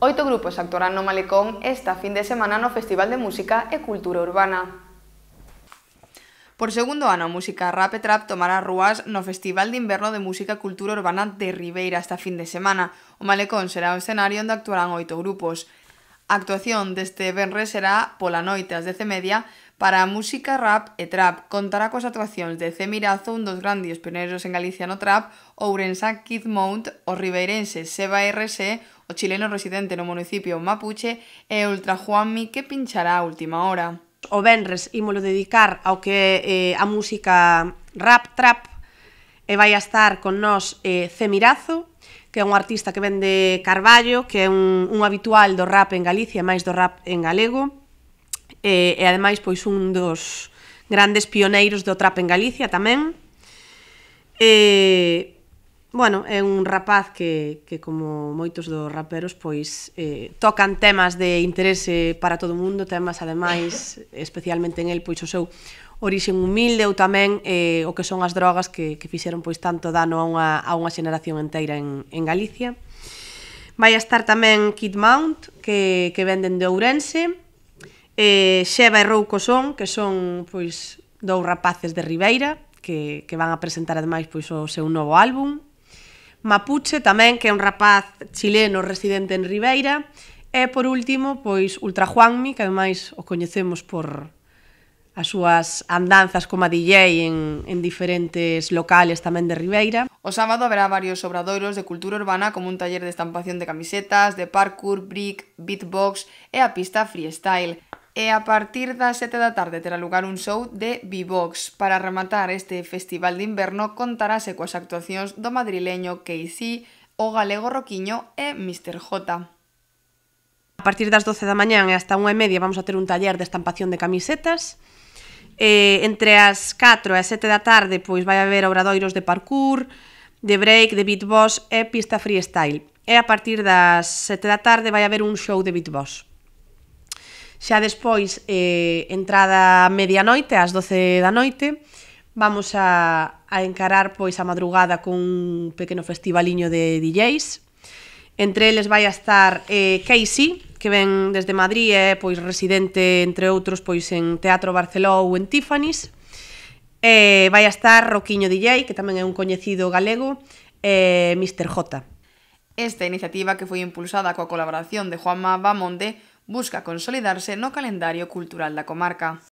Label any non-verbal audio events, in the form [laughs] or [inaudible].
Oito grupos actuarán no Malecón esta fin de semana no Festival de Música e Cultura Urbana. Por segundo ano, a música Rap e Trap tomará rúas no Festival de Inverno de Música e Cultura Urbana de Ribeira esta fin de semana. O Malecón será o escenario onde actuarán oito grupos. A actuación deste Benre será pola noite ás 10:30 para a música rap e trap. Contará coas actuacións de Cemirazo, un dos grandes pioneiros en Galicia no trap, Ourensa Kid Mount, os ribeirenses Seba RC, o chileno residente no municipio mapuche e Ultra Juanmi que pinchará a última hora. O Benres ímolo dedicar ao que eh, a música rap trap e vai a estar con nós eh, Cemirazo, que é un artista que vende Carballo, que é un, un habitual do rap en Galicia, máis do rap en galego, e, e ademais pois un dos grandes pioneiros do trap en Galicia tamén. E, bueno, é un rapaz que, que como moitos dos raperos, pois eh, tocan temas de interese para todo o mundo, temas ademais, [laughs] especialmente en el, pois o seu orixen humilde ou tamén eh, o que son as drogas que, que fixeron pois tanto dano a unha, a unha xeración inteira en, en Galicia. Vai a estar tamén Kid Mount, que, que venden de Ourense, eh, Xeva e Rouco son, que son pois dous rapaces de Ribeira, que, que van a presentar ademais pois o seu novo álbum, Mapuche tamén, que é un rapaz chileno residente en Ribeira, e por último, pois Ultra Juanmi, que ademais o coñecemos por as súas andanzas como a DJ en, en diferentes locales tamén de Ribeira. O sábado haberá varios obradoiros de cultura urbana como un taller de estampación de camisetas, de parkour, brick, beatbox e a pista freestyle e a partir das 7 da tarde terá lugar un show de Vivox. Para rematar este festival de inverno contarase coas actuacións do madrileño Casey, o galego Roquiño e Mr. J. A partir das 12 da mañán e hasta 1 e media vamos a ter un taller de estampación de camisetas. Eh, entre as 4 e as 7 da tarde pois vai haber obradoiros de parkour, de break, de beatbox e pista freestyle. E a partir das 7 da tarde vai haber un show de beatbox. Xa despois, eh, entrada medianoite, ás 12 da noite, vamos a, a encarar pois a madrugada con un pequeno festivaliño de DJs. Entre eles vai a estar eh, Casey, que ven desde Madrid, eh, pois residente, entre outros, pois en Teatro Barceló ou en Tiffany's. Eh, vai a estar Roquiño DJ, que tamén é un coñecido galego, eh, Mr. J. Esta iniciativa que foi impulsada coa colaboración de Juanma Bamonde busca consolidarse no calendario cultural de la comarca.